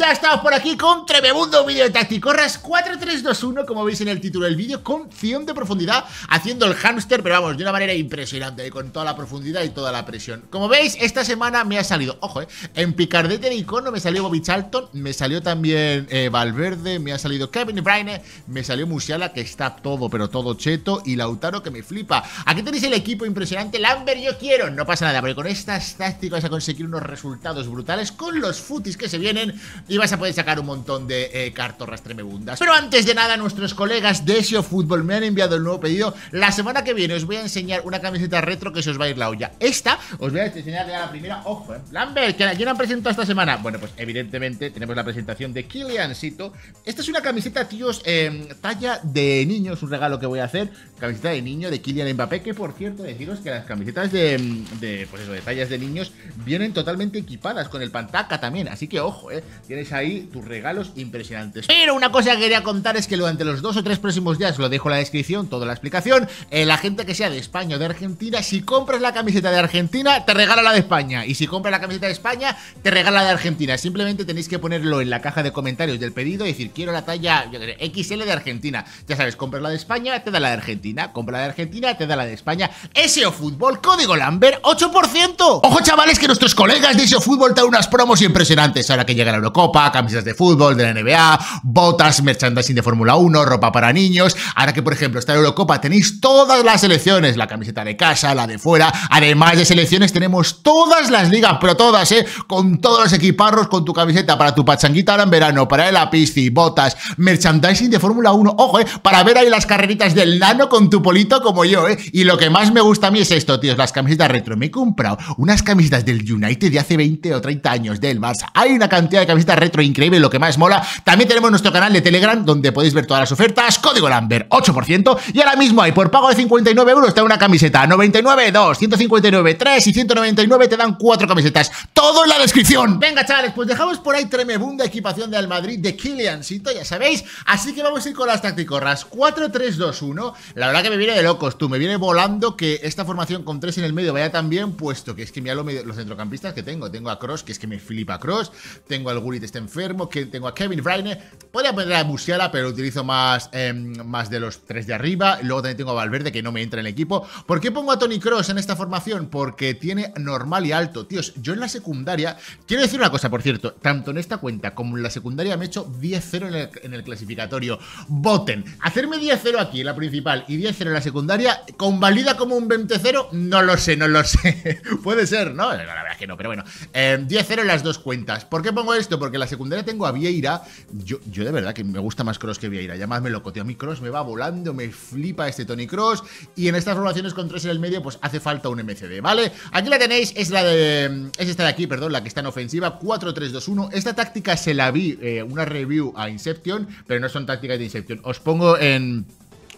ya estamos por aquí con Tremebundo Video de Tacticorras 4321, como veis en el título del vídeo, con cien de profundidad, haciendo el hamster, pero vamos, de una manera impresionante, eh, con toda la profundidad y toda la presión. Como veis, esta semana me ha salido, ojo, eh, en picardete de icono me salió Bobby Charlton, me salió también eh, Valverde, me ha salido Kevin Braine, me salió Musiala, que está todo, pero todo cheto, y Lautaro, que me flipa. Aquí tenéis el equipo impresionante, Lambert, yo quiero, no pasa nada, porque con estas tácticas a conseguir unos resultados brutales con los futis que se vienen y vas a poder sacar un montón de eh, cartorras tremebundas. Pero antes de nada, nuestros colegas de SEO Fútbol me han enviado el nuevo pedido. La semana que viene os voy a enseñar una camiseta retro que se os va a ir la olla. Esta os voy a enseñar ya la primera. Ojo, eh. Lambert, que quién han presentado esta semana? Bueno, pues evidentemente tenemos la presentación de Sito Esta es una camiseta, tíos, em, talla de niño, es un regalo que voy a hacer. Camiseta de niño de Kylian Mbappé, que por cierto, deciros que las camisetas de, em, de pues eso, de tallas de niños vienen totalmente equipadas con el pantaca también. Así que ojo, eh. Tienen ahí tus regalos impresionantes. Pero una cosa que quería contar es que durante los dos o tres próximos días, lo dejo en la descripción, toda la explicación, eh, la gente que sea de España o de Argentina, si compras la camiseta de Argentina, te regala la de España. Y si compras la camiseta de España, te regala la de Argentina. Simplemente tenéis que ponerlo en la caja de comentarios del pedido y decir, quiero la talla XL de Argentina. Ya sabes, compras la de España, te da la de Argentina. Compra la de Argentina, te da la de España. SEO Fútbol, código Lambert, 8%. Ojo chavales que nuestros colegas de SEO Fútbol dan unas promos impresionantes ahora que llega la Eurocopa camisas de fútbol, de la NBA, botas, merchandising de Fórmula 1, ropa para niños. Ahora que, por ejemplo, está la Eurocopa, tenéis todas las selecciones, la camiseta de casa, la de fuera. Además de selecciones, tenemos todas las ligas, pero todas, ¿eh? Con todos los equiparros, con tu camiseta para tu pachanguita ahora en verano, para el apici, botas, merchandising de Fórmula 1. Ojo, ¿eh? Para ver ahí las carreritas del nano con tu polito como yo, ¿eh? Y lo que más me gusta a mí es esto, tíos, las camisetas retro. Me he comprado unas camisetas del United de hace 20 o 30 años, del Barça. Hay una cantidad de camisetas retro increíble, lo que más mola. También tenemos nuestro canal de Telegram, donde podéis ver todas las ofertas, código Lambert 8%, y ahora mismo hay por pago de 59 euros te da una camiseta, 99, 2, 159, 3 y 199 te dan cuatro camisetas. Todo en la descripción. Venga, chavales, pues dejamos por ahí tremenda equipación de Al Madrid de Kiliancito, ya sabéis. Así que vamos a ir con las tacticorras. 4, 3, 2, 1. La verdad que me viene de locos, tú. Me viene volando que esta formación con 3 en el medio vaya tan bien, puesto que es que mira los, los centrocampistas que tengo. Tengo a Cross, que es que me flipa Cross. Tengo al está enfermo, que tengo a Kevin Reiner. Podría poner a Musiala, pero utilizo más, em, más de los tres de arriba. Luego también tengo a Valverde, que no me entra en el equipo. ¿Por qué pongo a Tony Cross en esta formación? Porque tiene normal y alto. Tíos, yo en la secundaria. Quiero decir una cosa, por cierto. Tanto en esta cuenta como en la secundaria me he hecho 10-0 en el, clasificatorio. Voten. Hacerme 10-0 aquí, en la principal, y 10-0 en la secundaria, convalida como un 20-0, no lo sé, no lo sé. Puede ser, ¿no? La verdad que no, pero bueno. 10-0 em, en las dos cuentas. ¿Por qué pongo esto? Porque porque en la secundaria tengo a Vieira. Yo, yo de verdad que me gusta más Cross que Vieira. Ya más me loco, tío. A Cross me va volando, me flipa este Tony Cross. Y en estas formaciones con tres en el medio, pues hace falta un MCD, ¿vale? Aquí la tenéis, es la de. Es esta de aquí, perdón, la que está en ofensiva. 4-3-2-1. Esta táctica se la vi, eh, una review a Inception, pero no son tácticas de Inception. Os pongo en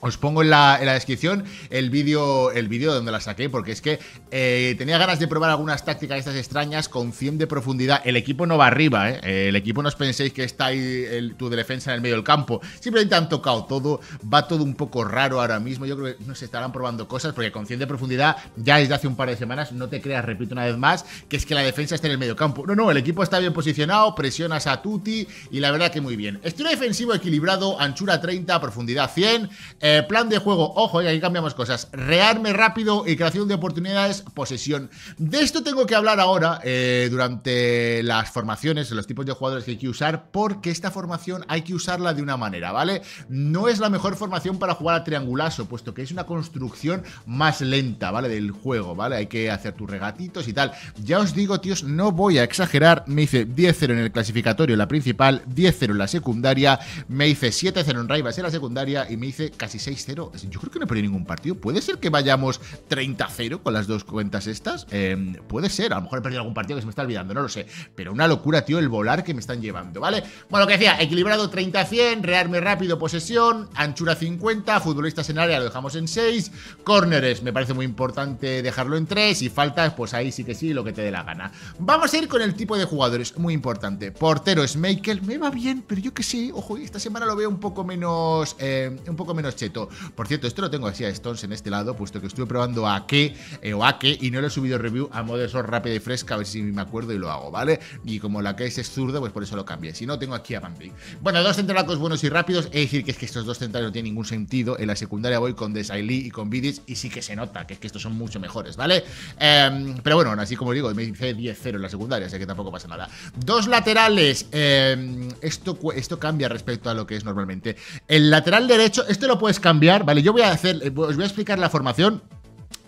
os pongo en la, descripción el vídeo el vídeo donde la saqué, porque es que eh, tenía ganas de probar algunas tácticas estas extrañas con 100 de profundidad. El equipo no va arriba, ¿eh? El equipo no os penséis que está ahí tu defensa en el medio del campo. Simplemente han tocado todo, va todo un poco raro ahora mismo. Yo creo que no se estarán probando cosas, porque con 100 de profundidad ya desde hace un par de semanas, no te creas, repito una vez más, que es que la defensa está en el medio campo. No, no, el equipo está bien posicionado, presionas a Tuti y la verdad que muy bien. Estilo defensivo equilibrado, anchura 30, profundidad 100. Eh, plan de juego, ojo, y eh, aquí cambiamos cosas. Rearme rápido y creación de oportunidades, posesión. De esto tengo que hablar ahora eh, durante las formaciones, los tipos de jugadores que hay que usar, porque esta formación hay que usarla de una manera, ¿vale? No es la mejor formación para jugar a triangulazo, puesto que es una construcción más lenta, ¿vale? Del juego, ¿vale? Hay que hacer tus regatitos y tal. Ya os digo, tíos, no voy a exagerar. Me hice 10-0 en el clasificatorio, la principal, 10-0 en la secundaria, me hice 7-0 en Raivas en la secundaria y me hice casi 6 0 Yo creo que no he perdido ningún partido. ¿Puede ser que vayamos 30-0 con las dos cuentas estas? Em, puede ser. A lo mejor he perdido algún partido que se me está olvidando, no lo sé. Pero una locura, tío, el volar que me están llevando, ¿vale? Bueno, lo que decía, equilibrado 30-100, rearme rápido, posesión, anchura 50, futbolistas en área lo dejamos en 6, córneres, me parece muy importante dejarlo en 3 y faltas, pues ahí sí que sí, lo que te dé la gana. Vamos a ir con el tipo de jugadores, muy importante. Portero es Michael, me va bien, pero yo que sí, ojo, esta semana lo veo un poco menos, eh, un poco menos che por cierto, esto lo tengo así a Stones en este lado, puesto que estuve probando a qué eh, o a qué y no lo he subido review a modo de eso rápido y fresca, a ver si me acuerdo y lo hago, ¿vale? Y como la que es es zurdo, pues por eso lo cambié. Si no, tengo aquí a Bambi. Bueno, dos centrales buenos y rápidos. Es decir, que es que estos dos centrales no tienen ningún sentido. En la secundaria voy con Desailly y con Bidis, y sí que se nota que es que estos son mucho mejores, ¿vale? Em, pero bueno, así como digo, me dice 10-0 en la secundaria, así que tampoco pasa nada. Dos laterales. Em, esto, esto cambia respecto a lo que es normalmente. El lateral derecho, esto lo puedes cambiar, ¿vale? Yo voy a hacer, eh, os voy a explicar la formación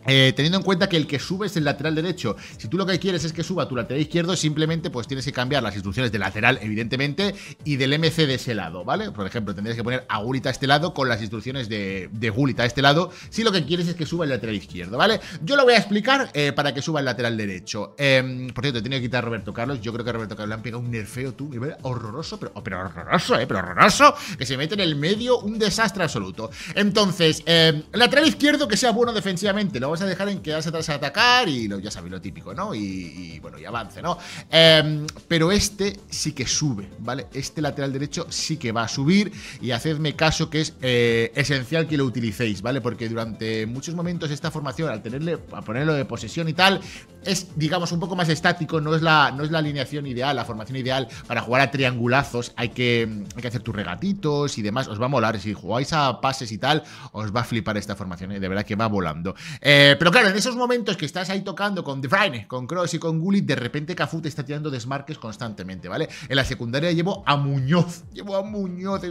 eh, teniendo en cuenta que el que sube es el lateral derecho. Si tú lo que quieres es que suba tu lateral izquierdo, simplemente pues tienes que cambiar las instrucciones de lateral, evidentemente, y del MC de ese lado, ¿vale? Por ejemplo, tendrías que poner a Gulita a este lado con las instrucciones de, de a este lado, si lo que quieres es que suba el lateral izquierdo, ¿vale? Yo lo voy a explicar eh, para que suba el lateral derecho. Em, por cierto, he tenido que quitar a Roberto Carlos. Yo creo que a Roberto Carlos le han pegado un nerfeo, tú, horroroso, pero, pero horroroso, ¿eh? Pero horroroso, que se mete en el medio, un desastre absoluto. Entonces, em, lateral izquierdo que sea bueno defensivamente, ¿no? vamos a dejar en quedarse atrás a atacar y ya sabéis lo típico, ¿no? Y, bueno, y avance, ¿no? Em, pero este sí que sube, ¿vale? Este lateral derecho sí que va a subir y hacedme caso que es eh, esencial que lo utilicéis, ¿vale? Porque durante muchos momentos esta formación, al tenerle, a ponerlo de posesión y tal, es, digamos, un poco más estático, no es, la, no es la alineación ideal, la formación ideal para jugar a triangulazos. Hay que, que hacer tus regatitos y demás. Os va a molar. Si jugáis a pases y tal, os va a flipar esta formación. ¿eh? De verdad que va volando. Eh, pero claro, en esos momentos que estás ahí tocando con De con Cross y con Gullit, de repente Cafú te está tirando desmarques constantemente, ¿vale? En la secundaria llevo a Muñoz. Llevo a Muñoz,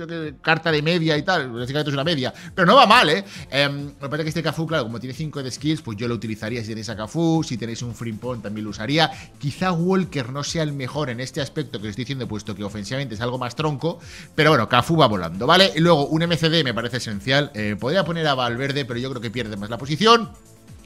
carta de media y tal. Básicamente es una media. Pero no va mal, ¿eh? Em, lo que que este Cafú, claro, como tiene 5 de skills, pues yo lo utilizaría si tenéis a Cafú, si tenéis un Frimpong también lo usaría. Quizá Walker no sea el mejor en este aspecto que os estoy diciendo, puesto que ofensivamente es algo más tronco. Pero bueno, Cafu va volando, ¿vale? Y luego un MCD me parece esencial. Eh, podría poner a Valverde, pero yo creo que pierde más la posición.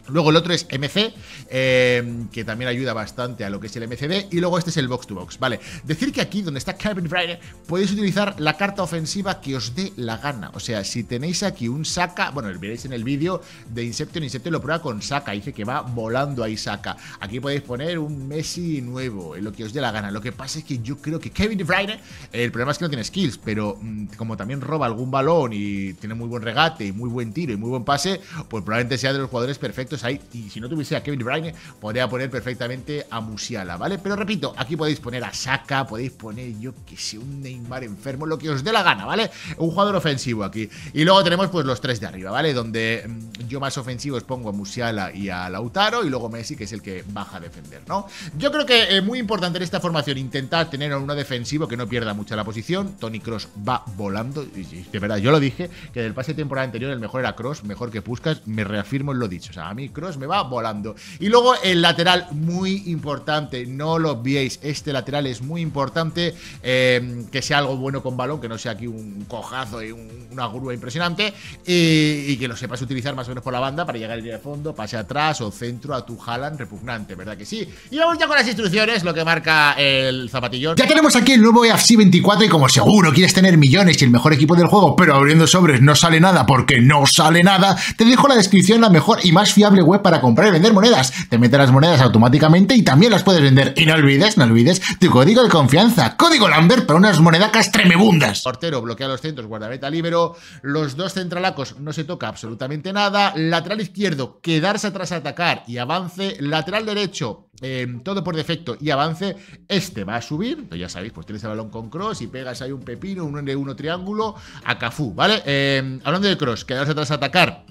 Luego el otro es MC, eh, que también ayuda bastante a lo que es el MCD. Y luego este es el box to box, ¿vale? Decir que aquí, donde está Kevin fryer podéis utilizar la carta ofensiva que os dé la gana. O sea, si tenéis aquí un Saka, bueno, lo veréis en el vídeo de Inception, Inception lo prueba con Saka, dice que va volando ahí Saka. Aquí podéis poner un Messi nuevo, en lo que os dé la gana. Lo que pasa es que yo creo que Kevin fryer el problema es que no tiene skills, pero mm, como también roba algún balón y tiene muy buen regate y muy buen tiro y muy buen pase, pues probablemente sea de los jugadores perfectos ahí, y si no tuviese a Kevin Bryan, podría poner perfectamente a Musiala, ¿vale? Pero repito, aquí podéis poner a Saka, podéis poner, yo que sé, un Neymar enfermo, lo que os dé la gana, ¿vale? Un jugador ofensivo aquí. Y luego tenemos pues los tres de arriba, ¿vale? Donde mm, yo más ofensivo os pongo a Musiala y a Lautaro y luego Messi, que es el que baja a defender, ¿no? Yo creo que es eh, muy importante en esta formación intentar tener a uno defensivo que no pierda mucho la posición. Tony Cross va volando, y de verdad, yo lo dije, que del pase de temporada anterior el mejor era Cross, mejor que Puskas, me reafirmo en lo dicho, o sea, a mí Cross me va volando. Y luego el lateral, muy importante, no lo viéis, este lateral es muy importante, em, que sea algo bueno con balón, que no sea aquí un cojazo y una grúa impresionante, y, que lo sepas utilizar más o menos por la banda para llegar al de fondo, pase atrás o centro a tu Jalan repugnante, ¿verdad que sí? Y vamos ya con las instrucciones, lo que marca el zapatillón. Ya tenemos aquí el nuevo EFC 24 y como seguro quieres tener millones y el mejor equipo del juego, pero abriendo sobres no sale nada porque no sale nada, te dejo la descripción la mejor y más fiable web para comprar y vender monedas. Te mete las monedas automáticamente y también las puedes vender. Y no olvides, no olvides, tu código de confianza, código Lambert para unas monedacas tremebundas. Portero bloquea los centros, guardaveta libero, los dos centralacos no se toca absolutamente nada, lateral izquierdo, quedarse atrás a atacar y avance, lateral derecho, em, todo por defecto y avance, este va a subir, ya sabéis, pues tienes el balón con cross y pegas ahí un pepino, un N1 triángulo a Cafú, ¿vale? Em, hablando de cross, quedarse atrás a atacar,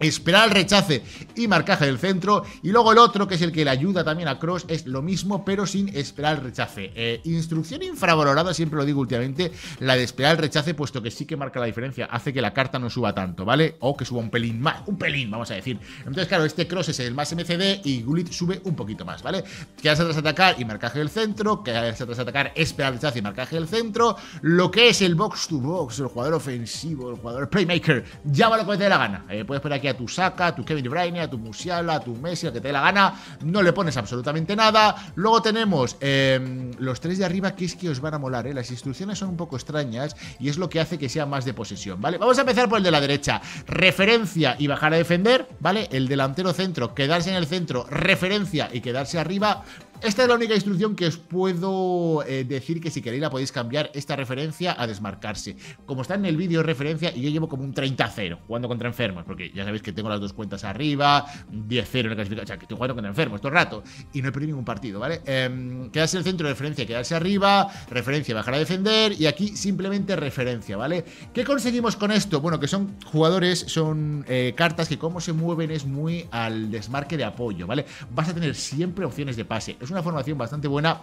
esperar el rechace y marcaje del centro. Y luego el otro, que es el que le ayuda también a Cross, es lo mismo, pero sin esperar el rechace. Eh, instrucción infravalorada, siempre lo digo últimamente, la de esperar el rechace, puesto que sí que marca la diferencia, hace que la carta no suba tanto, ¿vale? O que suba un pelín más, un pelín, vamos a decir. Entonces, claro, este Cross es el más MCD y Gulit sube un poquito más, ¿vale? Quedarse atrás atacar y marcaje del centro, quedarse atrás atacar, esperar el rechace y marcaje del centro, lo que es el box to box, el jugador ofensivo, el jugador playmaker, Ya lo que te dé la gana. Eh, puedes poner aquí a tu Saka, a tu Kevin Bryan, a tu Musiala, a tu Messi, a que te dé la gana, no le pones absolutamente nada. Luego tenemos em, los tres de arriba que es que os van a molar, ¿eh? las instrucciones son un poco extrañas y es lo que hace que sea más de posesión, ¿vale? Vamos a empezar por el de la derecha, referencia y bajar a defender, ¿vale? El delantero centro, quedarse en el centro, referencia y quedarse arriba, esta es la única instrucción que os puedo eh, decir que si queréis la podéis cambiar esta referencia a desmarcarse. Como está en el vídeo referencia y yo llevo como un 30-0 jugando contra enfermos, porque ya sabéis que tengo las dos cuentas arriba, 10-0 en la clasificación, o sea, que estoy jugando contra enfermos todo el rato y no he perdido ningún partido, ¿vale? Em, quedarse en el centro de referencia, quedarse arriba, referencia, bajar a defender y aquí simplemente referencia, ¿vale? ¿Qué conseguimos con esto? Bueno, que son jugadores, son eh, cartas que como se mueven es muy al desmarque de apoyo, ¿vale? Vas a tener siempre opciones de pase es una formación bastante buena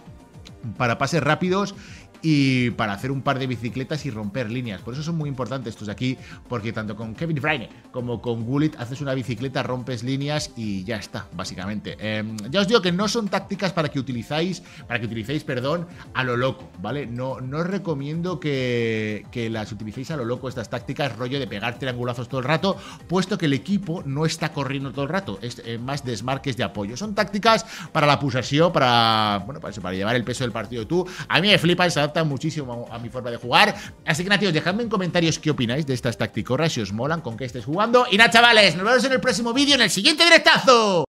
para pases rápidos y para hacer un par de bicicletas y romper líneas. Por eso son muy importantes estos de aquí, porque tanto con Kevin Bryan como con Gullit haces una bicicleta, rompes líneas y ya está, básicamente. Em, ya os digo que no son tácticas para que utilizáis, para que utilicéis, perdón, a lo loco, ¿vale? No, no os recomiendo que, las utilicéis a lo loco, estas tácticas, rollo de pegar triangulazos todo el rato, puesto que el equipo no está corriendo todo el rato, es más desmarques de apoyo. Son tácticas para la pulsación, para, bueno, para llevar el peso del partido tú. A mí me flipa se adapta muchísimo a mi forma de jugar. Así que nada, dejadme en comentarios qué opináis de estas tacticorras si os molan, con qué estés jugando. Y nada, chavales, nos vemos en el próximo vídeo, en el siguiente directazo.